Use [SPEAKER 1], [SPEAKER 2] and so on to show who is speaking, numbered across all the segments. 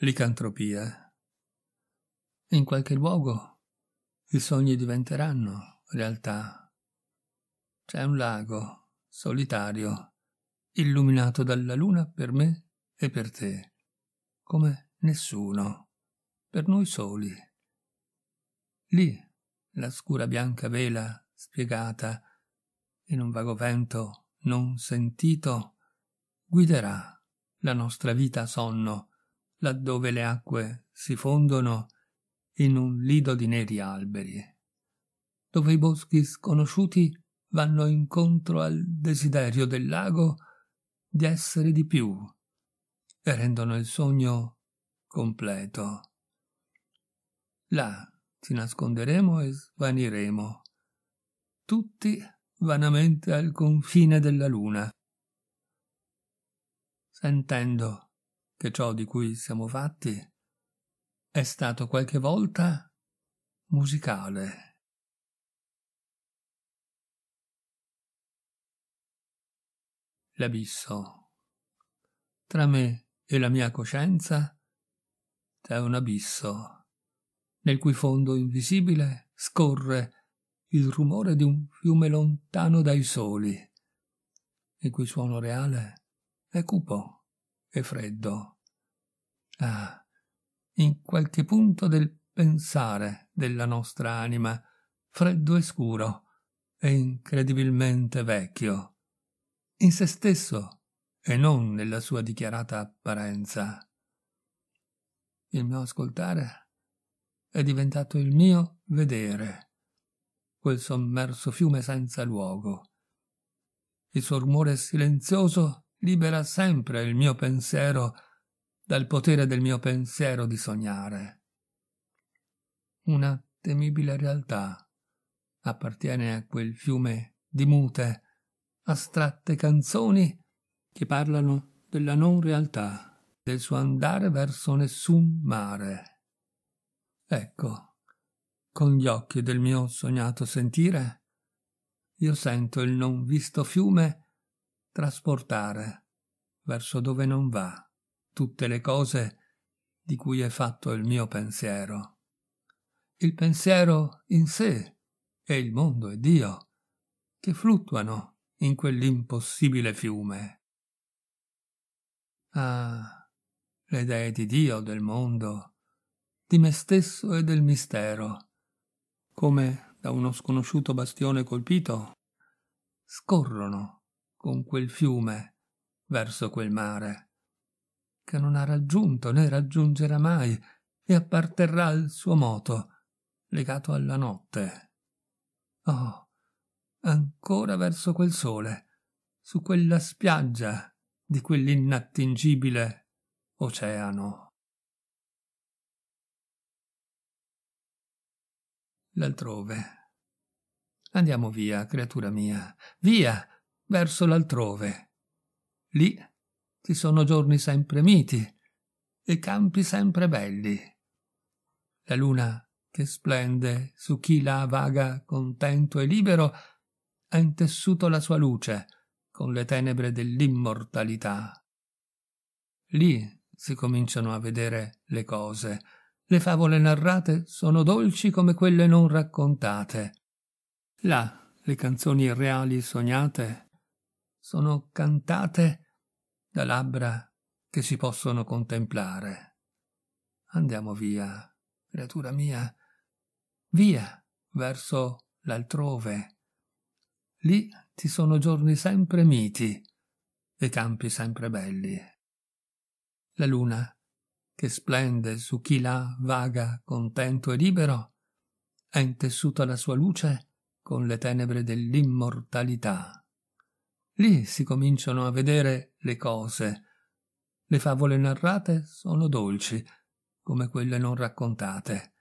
[SPEAKER 1] Licantropia. In qualche luogo i sogni diventeranno realtà. C'è un lago, solitario, illuminato dalla luna per me e per te, come nessuno, per noi soli. Lì la scura bianca vela spiegata in un vago vento non sentito guiderà la nostra vita a sonno laddove le acque si fondono in un lido di neri alberi, dove i boschi sconosciuti vanno incontro al desiderio del lago di essere di più e rendono il sogno completo. Là ci nasconderemo e svaniremo, tutti vanamente al confine della luna. Sentendo che ciò di cui siamo fatti è stato qualche volta musicale. L'abisso. Tra me e la mia coscienza c'è un abisso, nel cui fondo invisibile scorre il rumore di un fiume lontano dai soli, il cui suono reale è cupo e freddo. Ah, in qualche punto del pensare della nostra anima, freddo e scuro, e incredibilmente vecchio, in se stesso e non nella sua dichiarata apparenza. Il mio ascoltare è diventato il mio vedere, quel sommerso fiume senza luogo. Il suo rumore silenzioso libera sempre il mio pensiero dal potere del mio pensiero di sognare. Una temibile realtà appartiene a quel fiume di mute, astratte canzoni che parlano della non realtà, del suo andare verso nessun mare. Ecco, con gli occhi del mio sognato sentire, io sento il non visto fiume trasportare verso dove non va tutte le cose di cui è fatto il mio pensiero. Il pensiero in sé e il mondo e Dio che fluttuano in quell'impossibile fiume. Ah, le idee di Dio, del mondo, di me stesso e del mistero, come da uno sconosciuto bastione colpito, scorrono con quel fiume verso quel mare, che non ha raggiunto né raggiungerà mai e apparterrà al suo moto, legato alla notte. Oh, ancora verso quel sole, su quella spiaggia di quell'inattingibile oceano. L'altrove. Andiamo via, creatura mia, via, verso l'altrove. Lì ci sono giorni sempre miti e campi sempre belli. La luna che splende su chi la vaga contento e libero ha intessuto la sua luce con le tenebre dell'immortalità. Lì si cominciano a vedere le cose. Le favole narrate sono dolci come quelle non raccontate. Là le canzoni reali sognate sono cantate da labbra che si possono contemplare. Andiamo via, creatura mia, via verso l'altrove. Lì ti sono giorni sempre miti e campi sempre belli. La luna, che splende su chi là vaga, contento e libero, ha intessuta la sua luce con le tenebre dell'immortalità. Lì si cominciano a vedere le cose. Le favole narrate sono dolci, come quelle non raccontate.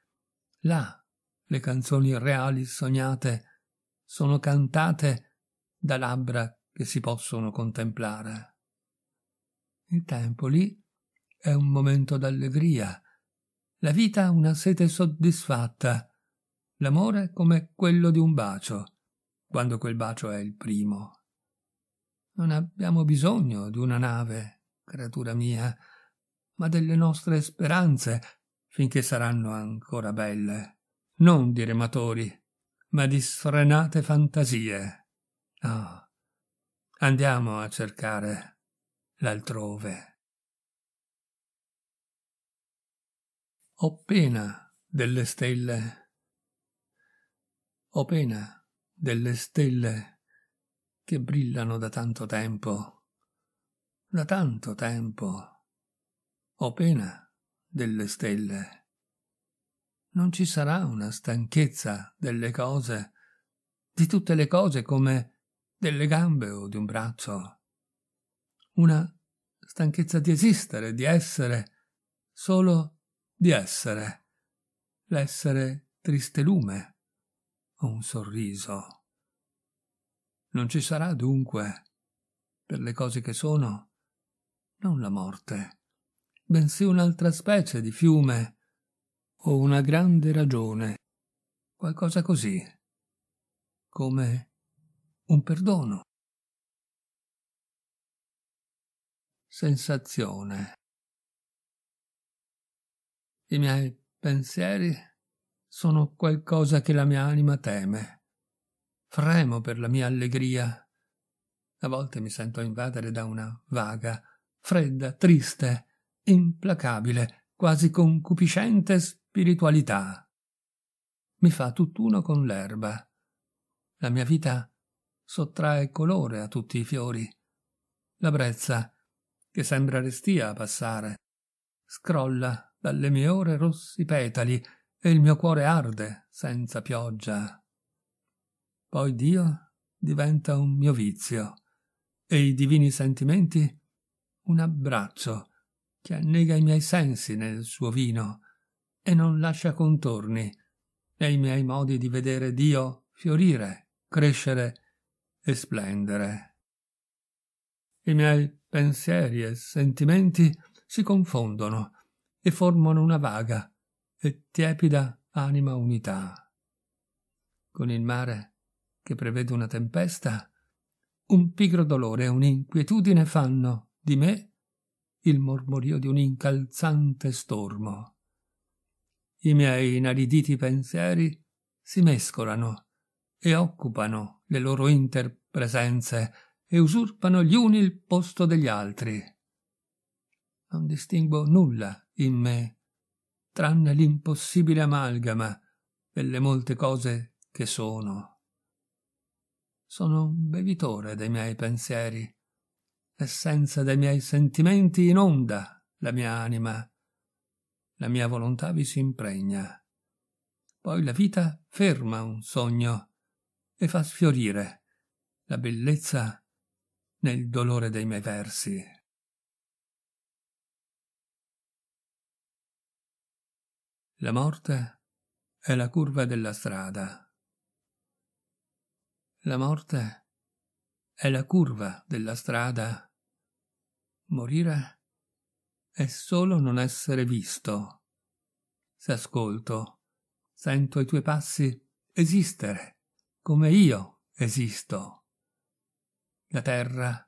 [SPEAKER 1] Là le canzoni reali sognate sono cantate da labbra che si possono contemplare. Il tempo lì è un momento d'allegria, la vita una sete soddisfatta, l'amore come quello di un bacio, quando quel bacio è il primo non abbiamo bisogno di una nave, creatura mia, ma delle nostre speranze, finché saranno ancora belle. Non di rematori, ma di sfrenate fantasie. No, andiamo a cercare l'altrove. Ho pena delle stelle. Ho pena delle stelle che brillano da tanto tempo, da tanto tempo. Ho pena delle stelle. Non ci sarà una stanchezza delle cose, di tutte le cose come delle gambe o di un braccio. Una stanchezza di esistere, di essere, solo di essere. L'essere triste lume o un sorriso. Non ci sarà dunque, per le cose che sono, non la morte, bensì un'altra specie di fiume o una grande ragione, qualcosa così, come un perdono. Sensazione. I miei pensieri sono qualcosa che la mia anima teme Fremo per la mia allegria. A volte mi sento invadere da una vaga, fredda, triste, implacabile, quasi concupiscente spiritualità. Mi fa tutt'uno con l'erba. La mia vita sottrae colore a tutti i fiori. La brezza, che sembra restia a passare, scrolla dalle mie ore rossi petali e il mio cuore arde senza pioggia poi Dio diventa un mio vizio e i divini sentimenti un abbraccio che annega i miei sensi nel suo vino e non lascia contorni nei miei modi di vedere Dio fiorire, crescere e splendere. I miei pensieri e sentimenti si confondono e formano una vaga e tiepida anima unità. Con il mare che prevede una tempesta, un pigro dolore e un'inquietudine fanno di me il mormorio di un incalzante stormo. I miei inariditi pensieri si mescolano e occupano le loro interpresenze e usurpano gli uni il posto degli altri. Non distingo nulla in me, tranne l'impossibile amalgama delle molte cose che sono. Sono un bevitore dei miei pensieri, essenza dei miei sentimenti inonda la mia anima, la mia volontà vi si impregna. Poi la vita ferma un sogno e fa sfiorire la bellezza nel dolore dei miei versi. La morte è la curva della strada. La morte è la curva della strada. Morire è solo non essere visto. Se ascolto, sento i tuoi passi esistere, come io esisto. La terra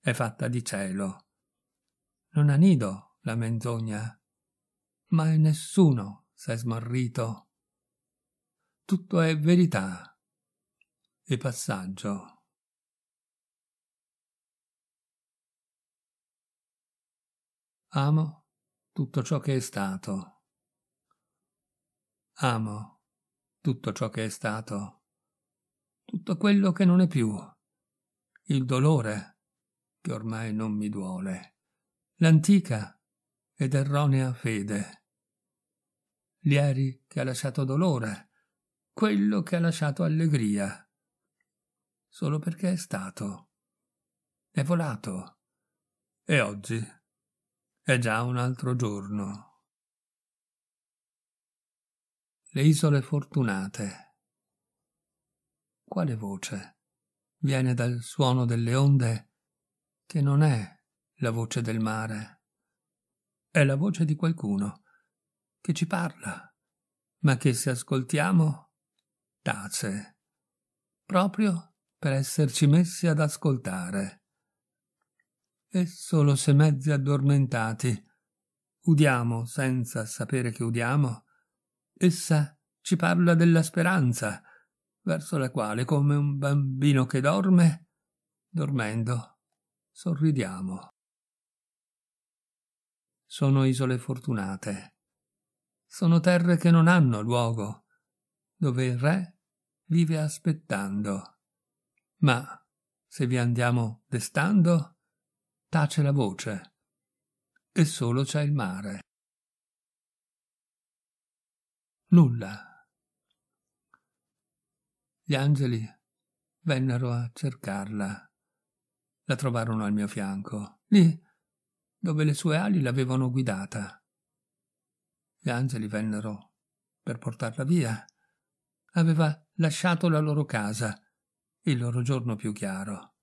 [SPEAKER 1] è fatta di cielo. Non ha nido la menzogna, ma nessuno si è smarrito. Tutto è verità e passaggio. Amo tutto ciò che è stato. Amo tutto ciò che è stato. Tutto quello che non è più. Il dolore, che ormai non mi duole. L'antica ed erronea fede. L'ieri che ha lasciato dolore. Quello che ha lasciato allegria solo perché è stato. È volato. E oggi è già un altro giorno. Le isole fortunate. Quale voce viene dal suono delle onde che non è la voce del mare? È la voce di qualcuno che ci parla, ma che se ascoltiamo tace, proprio per esserci messi ad ascoltare. E solo se mezzi addormentati udiamo senza sapere che udiamo, essa ci parla della speranza, verso la quale, come un bambino che dorme, dormendo, sorridiamo. Sono isole fortunate. Sono terre che non hanno luogo, dove il re vive aspettando ma se vi andiamo destando, tace la voce e solo c'è il mare. Nulla. Gli angeli vennero a cercarla. La trovarono al mio fianco, lì dove le sue ali l'avevano guidata. Gli angeli vennero per portarla via. Aveva lasciato la loro casa il loro giorno più chiaro,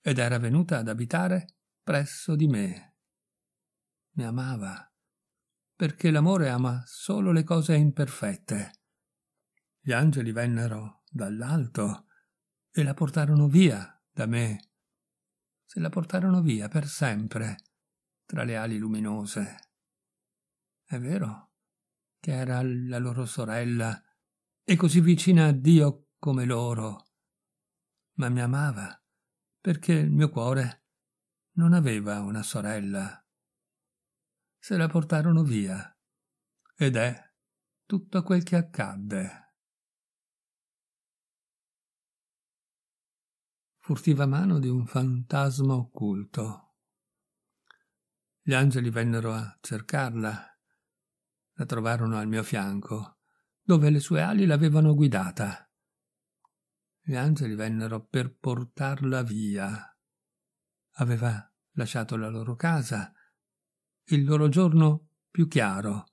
[SPEAKER 1] ed era venuta ad abitare presso di me. Mi amava, perché l'amore ama solo le cose imperfette. Gli angeli vennero dall'alto e la portarono via da me. Se la portarono via per sempre, tra le ali luminose. È vero che era la loro sorella e così vicina a Dio come loro ma mi amava, perché il mio cuore non aveva una sorella. Se la portarono via, ed è tutto quel che accadde. Furtiva mano di un fantasma occulto. Gli angeli vennero a cercarla, la trovarono al mio fianco, dove le sue ali l'avevano guidata. Gli angeli vennero per portarla via. Aveva lasciato la loro casa, il loro giorno più chiaro,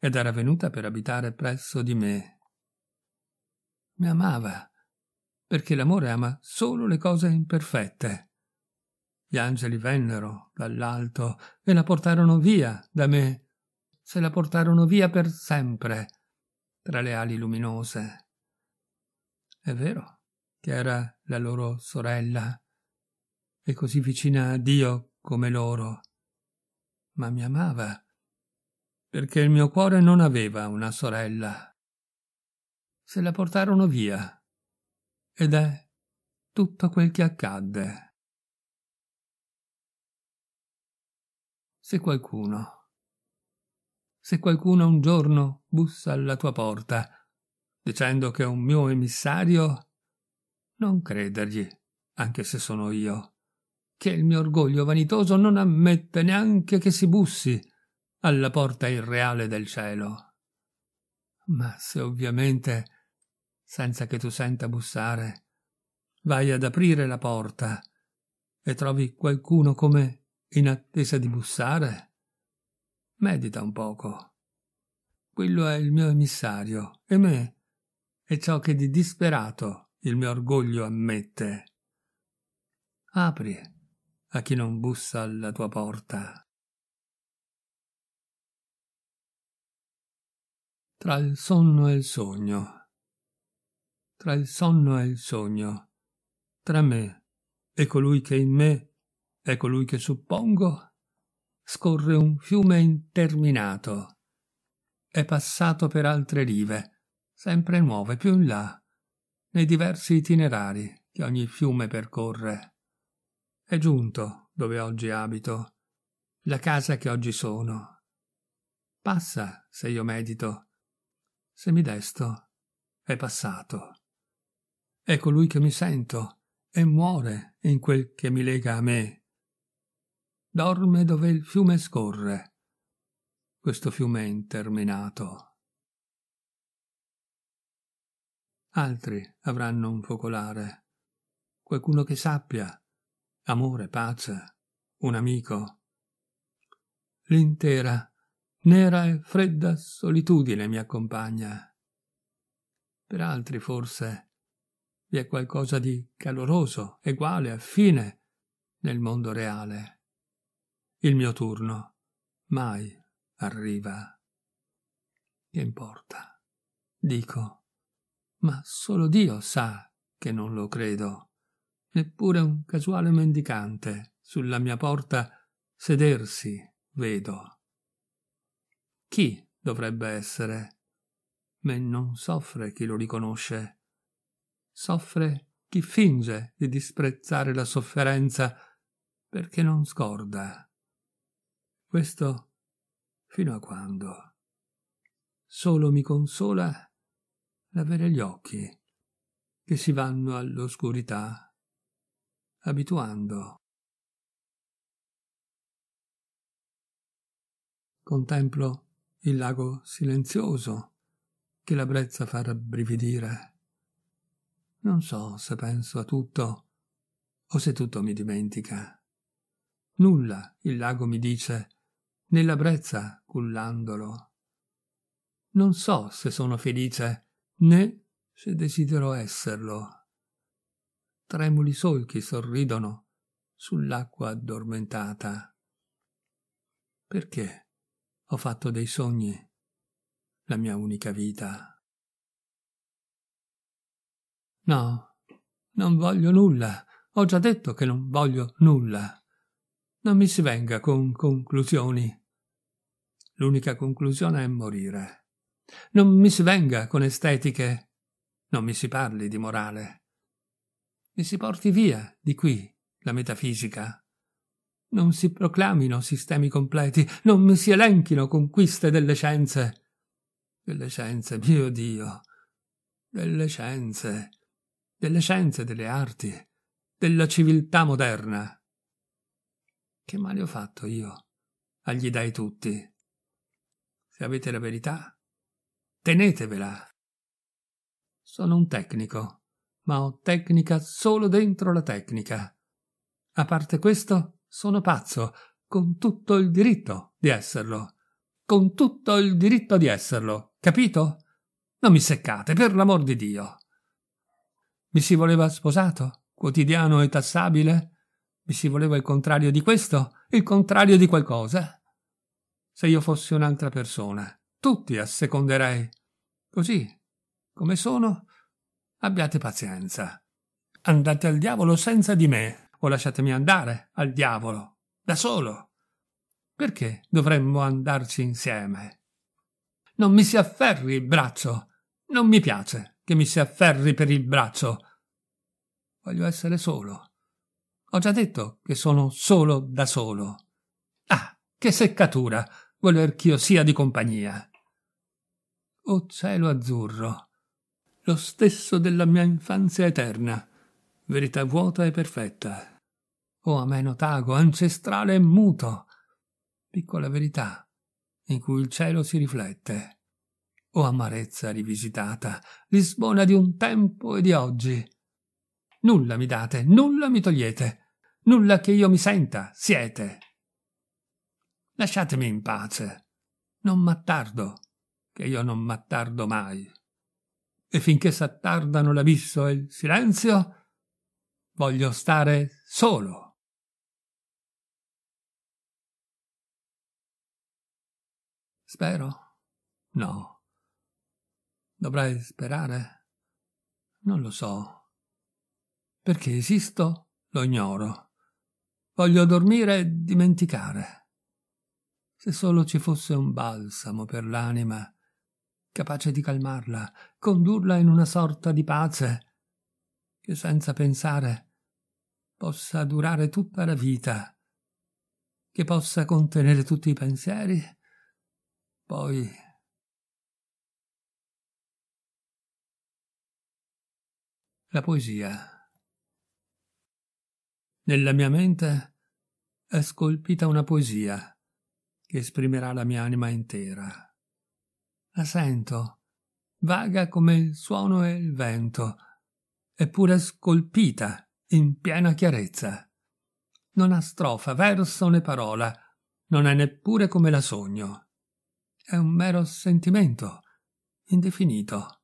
[SPEAKER 1] ed era venuta per abitare presso di me. Mi amava, perché l'amore ama solo le cose imperfette. Gli angeli vennero dall'alto e la portarono via da me, se la portarono via per sempre, tra le ali luminose. È vero che era la loro sorella e così vicina a Dio come loro. Ma mi amava perché il mio cuore non aveva una sorella. Se la portarono via ed è tutto quel che accadde. Se qualcuno, se qualcuno un giorno bussa alla tua porta dicendo che è un mio emissario? Non credergli, anche se sono io, che il mio orgoglio vanitoso non ammette neanche che si bussi alla porta irreale del cielo. Ma se ovviamente, senza che tu senta bussare, vai ad aprire la porta e trovi qualcuno come in attesa di bussare, medita un poco. Quello è il mio emissario e me è ciò che di disperato il mio orgoglio ammette. Apri a chi non bussa alla tua porta. Tra il sonno e il sogno, tra il sonno e il sogno, tra me e colui che in me è colui che suppongo, scorre un fiume interminato, è passato per altre rive, sempre nuove più in là, nei diversi itinerari che ogni fiume percorre. È giunto dove oggi abito, la casa che oggi sono. Passa se io medito, se mi desto, è passato. È colui che mi sento e muore in quel che mi lega a me. Dorme dove il fiume scorre, questo fiume interminato. Altri avranno un focolare. Qualcuno che sappia. Amore, pace, un amico. L'intera, nera e fredda solitudine mi accompagna. Per altri forse vi è qualcosa di caloroso, eguale, affine nel mondo reale. Il mio turno mai arriva. Che importa? Dico ma solo Dio sa che non lo credo. Neppure un casuale mendicante sulla mia porta sedersi vedo. Chi dovrebbe essere? Me non soffre chi lo riconosce. Soffre chi finge di disprezzare la sofferenza perché non scorda. Questo fino a quando? Solo mi consola l'avere gli occhi che si vanno all'oscurità, abituando. Contemplo il lago silenzioso che la brezza fa rabbrividire. Non so se penso a tutto o se tutto mi dimentica. Nulla, il lago mi dice, nella brezza cullandolo. Non so se sono felice né se desidero esserlo. Tremuli solchi sorridono sull'acqua addormentata. Perché ho fatto dei sogni la mia unica vita? No, non voglio nulla. Ho già detto che non voglio nulla. Non mi si venga con conclusioni. L'unica conclusione è morire. Non mi si venga con estetiche, non mi si parli di morale. Mi si porti via di qui la metafisica. Non si proclamino sistemi completi, non mi si elenchino conquiste delle scienze. Delle scienze, mio Dio, delle scienze, delle scienze delle arti, della civiltà moderna. Che male ho fatto io agli dai tutti? Se avete la verità, Tenetevela. Sono un tecnico, ma ho tecnica solo dentro la tecnica. A parte questo, sono pazzo, con tutto il diritto di esserlo. Con tutto il diritto di esserlo, capito? Non mi seccate, per l'amor di Dio. Mi si voleva sposato, quotidiano e tassabile? Mi si voleva il contrario di questo, il contrario di qualcosa? Se io fossi un'altra persona, tutti asseconderei. Così, come sono, abbiate pazienza. Andate al diavolo senza di me, o lasciatemi andare al diavolo, da solo. Perché dovremmo andarci insieme? Non mi si afferri il braccio. Non mi piace che mi si afferri per il braccio. Voglio essere solo. Ho già detto che sono solo da solo. Ah, che seccatura voler ch'io sia di compagnia o cielo azzurro, lo stesso della mia infanzia eterna, verità vuota e perfetta. O oh, ameno tago, ancestrale e muto, piccola verità in cui il cielo si riflette. O amarezza rivisitata, Lisbona di un tempo e di oggi. Nulla mi date, nulla mi togliete, nulla che io mi senta, siete. Lasciatemi in pace, non m'attardo che io non m'attardo mai. E finché s'attardano l'abisso e il silenzio, voglio stare solo. Spero? No. Dovrai sperare? Non lo so. Perché esisto? Lo ignoro. Voglio dormire e dimenticare. Se solo ci fosse un balsamo per l'anima capace di calmarla, condurla in una sorta di pace che senza pensare possa durare tutta la vita, che possa contenere tutti i pensieri, poi la poesia. Nella mia mente è scolpita una poesia che esprimerà la mia anima intera. La sento, vaga come il suono e il vento, eppure scolpita in piena chiarezza. Non ha strofa, verso né parola, non è neppure come la sogno. È un mero sentimento, indefinito,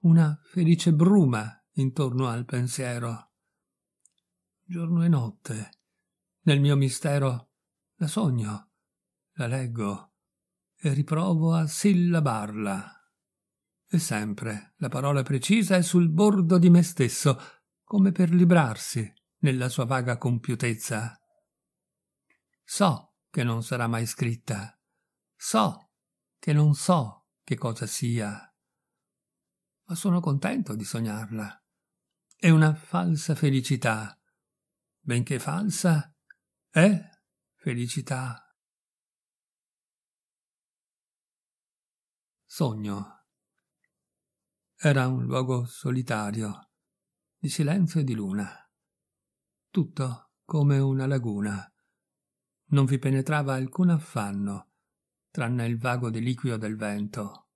[SPEAKER 1] una felice bruma intorno al pensiero. Giorno e notte, nel mio mistero, la sogno, la leggo, e riprovo a sillabarla. E sempre la parola precisa è sul bordo di me stesso, come per librarsi nella sua vaga compiutezza. So che non sarà mai scritta. So che non so che cosa sia. Ma sono contento di sognarla. È una falsa felicità. Benché falsa, è felicità. Sogno. Era un luogo solitario, di silenzio e di luna. Tutto come una laguna. Non vi penetrava alcun affanno, tranne il vago deliquio del vento.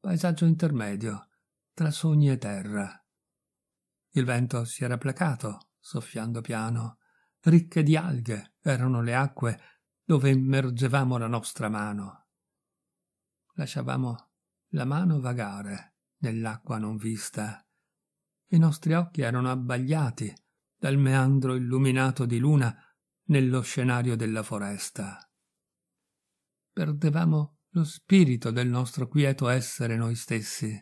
[SPEAKER 1] Paesaggio intermedio, tra sogni e terra. Il vento si era placato, soffiando piano. Ricche di alghe erano le acque dove immergevamo la nostra mano lasciavamo la mano vagare nell'acqua non vista. I nostri occhi erano abbagliati dal meandro illuminato di luna nello scenario della foresta. Perdevamo lo spirito del nostro quieto essere noi stessi.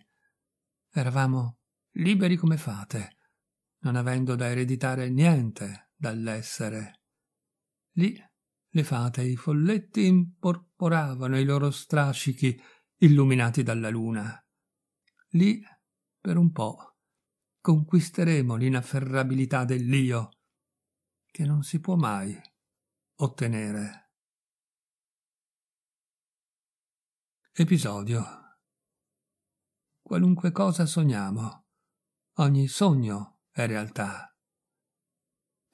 [SPEAKER 1] Eravamo liberi come fate, non avendo da ereditare niente dall'essere. Lì le fate e i folletti imporporavano i loro strascichi illuminati dalla luna. Lì, per un po', conquisteremo l'inafferrabilità dell'io, che non si può mai ottenere. Episodio Qualunque cosa sogniamo, ogni sogno è realtà.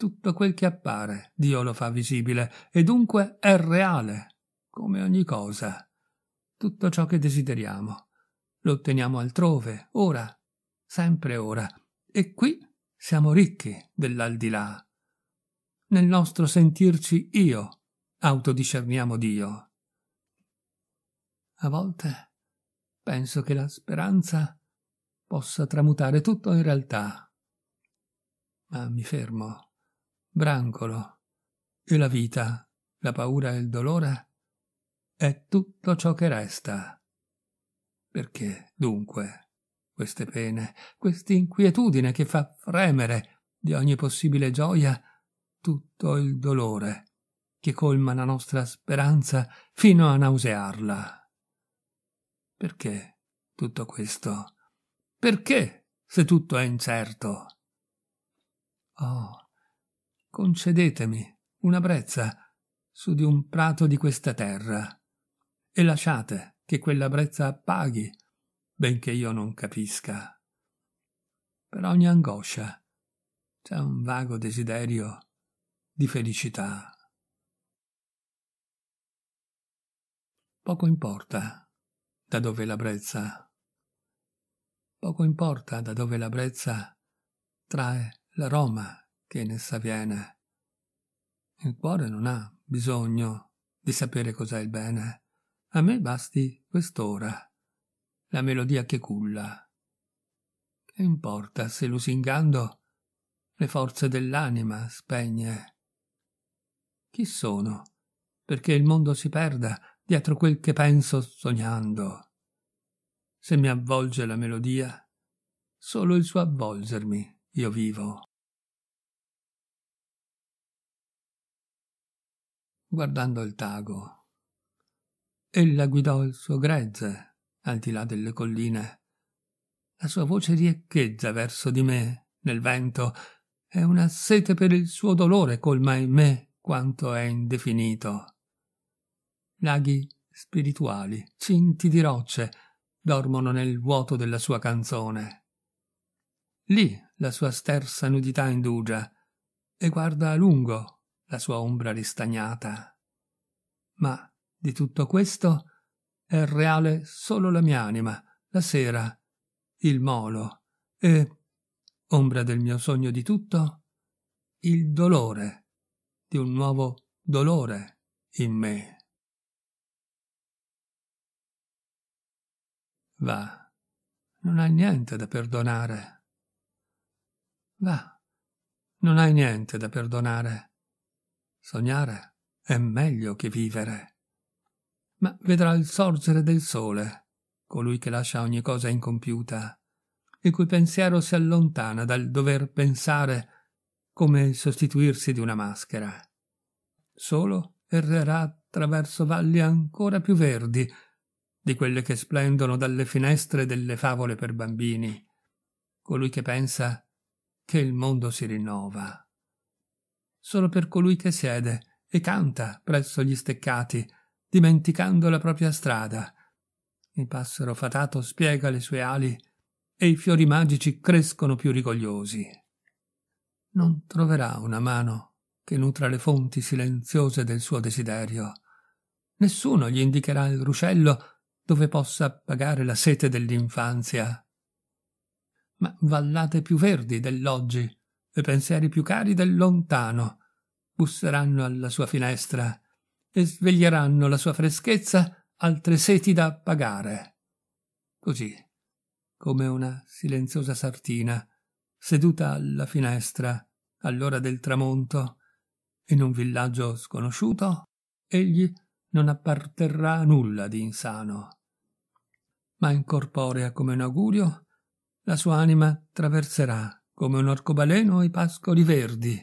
[SPEAKER 1] Tutto quel che appare, Dio lo fa visibile, e dunque è reale, come ogni cosa. Tutto ciò che desideriamo. Lo otteniamo altrove, ora, sempre ora. E qui siamo ricchi dell'aldilà. Nel nostro sentirci io autodiscerniamo Dio. A volte penso che la speranza possa tramutare tutto in realtà, ma mi fermo. Brancolo. E la vita, la paura e il dolore è tutto ciò che resta. Perché, dunque, queste pene, quest'inquietudine che fa fremere di ogni possibile gioia tutto il dolore che colma la nostra speranza fino a nausearla. Perché tutto questo? Perché se tutto è incerto? Oh, concedetemi una brezza su di un prato di questa terra e lasciate che quella brezza appaghi, benché io non capisca. Per ogni angoscia c'è un vago desiderio di felicità. Poco importa da dove la brezza, poco importa da dove la brezza trae l'aroma che ne sta viene. Il cuore non ha bisogno di sapere cos'è il bene. A me basti quest'ora, la melodia che culla. Che importa se lusingando le forze dell'anima spegne? Chi sono? Perché il mondo si perda dietro quel che penso sognando. Se mi avvolge la melodia, solo il suo avvolgermi io vivo. guardando il tago. Ella guidò il suo gregge al di là delle colline. La sua voce riecheggia verso di me nel vento e una sete per il suo dolore colma in me quanto è indefinito. Laghi spirituali, cinti di rocce, dormono nel vuoto della sua canzone. Lì la sua stersa nudità indugia e guarda a lungo la sua ombra ristagnata. Ma di tutto questo è reale solo la mia anima, la sera, il molo e, ombra del mio sogno di tutto, il dolore di un nuovo dolore in me. Va, non hai niente da perdonare. Va, non hai niente da perdonare. Sognare è meglio che vivere. Ma vedrà il sorgere del sole, colui che lascia ogni cosa incompiuta, il cui pensiero si allontana dal dover pensare come il sostituirsi di una maschera. Solo errerà attraverso valli ancora più verdi di quelle che splendono dalle finestre delle favole per bambini, colui che pensa che il mondo si rinnova solo per colui che siede e canta presso gli steccati, dimenticando la propria strada. Il passero fatato spiega le sue ali e i fiori magici crescono più rigogliosi. Non troverà una mano che nutra le fonti silenziose del suo desiderio. Nessuno gli indicherà il ruscello dove possa appagare la sete dell'infanzia. Ma vallate più verdi dell'oggi e pensieri più cari del lontano busseranno alla sua finestra e sveglieranno la sua freschezza altre seti da pagare. Così, come una silenziosa sartina, seduta alla finestra all'ora del tramonto, in un villaggio sconosciuto, egli non apparterrà nulla di insano. Ma incorporea come un augurio, la sua anima traverserà come un arcobaleno ai pascoli verdi,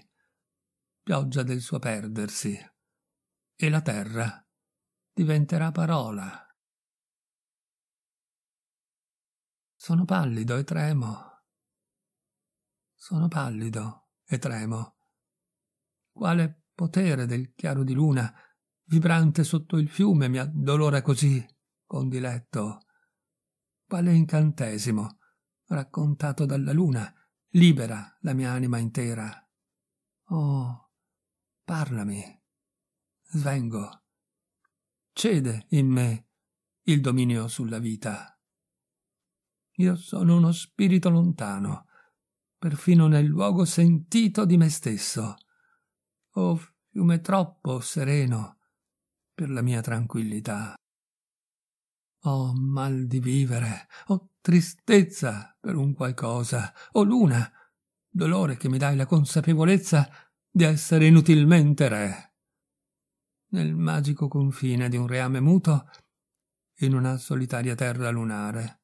[SPEAKER 1] pioggia del suo perdersi, e la terra diventerà parola. Sono pallido e tremo. Sono pallido e tremo. Quale potere del chiaro di luna, vibrante sotto il fiume, mi addolora così, con diletto? Quale incantesimo, raccontato dalla luna, libera la mia anima intera. Oh, parlami, svengo, cede in me il dominio sulla vita. Io sono uno spirito lontano, perfino nel luogo sentito di me stesso. Oh, fiume troppo sereno per la mia tranquillità. Oh, mal di vivere, oh, tristezza per un qualcosa, o luna, dolore che mi dai la consapevolezza di essere inutilmente re. Nel magico confine di un reame muto, in una solitaria terra lunare.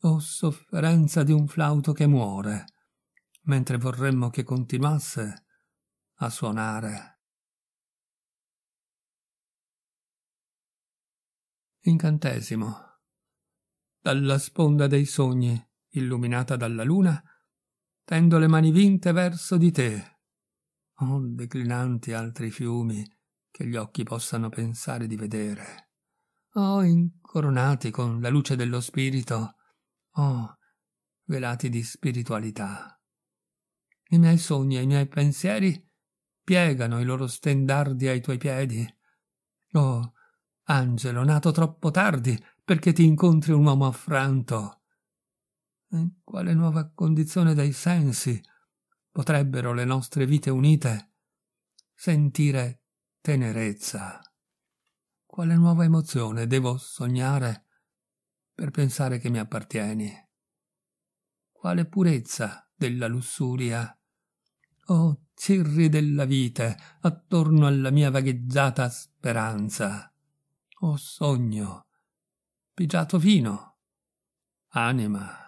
[SPEAKER 1] O sofferenza di un flauto che muore, mentre vorremmo che continuasse a suonare. Incantesimo dalla sponda dei sogni, illuminata dalla luna, tendo le mani vinte verso di te. Oh, declinanti altri fiumi che gli occhi possano pensare di vedere. Oh, incoronati con la luce dello spirito. Oh, velati di spiritualità. I miei sogni e i miei pensieri piegano i loro stendardi ai tuoi piedi. Oh, angelo nato troppo tardi, perché ti incontri un uomo affranto. In quale nuova condizione dei sensi potrebbero le nostre vite unite sentire tenerezza? Quale nuova emozione devo sognare per pensare che mi appartieni? Quale purezza della lussuria? Oh, cirri della vite attorno alla mia vagheggiata speranza! Oh sogno pigiato vino. Anima,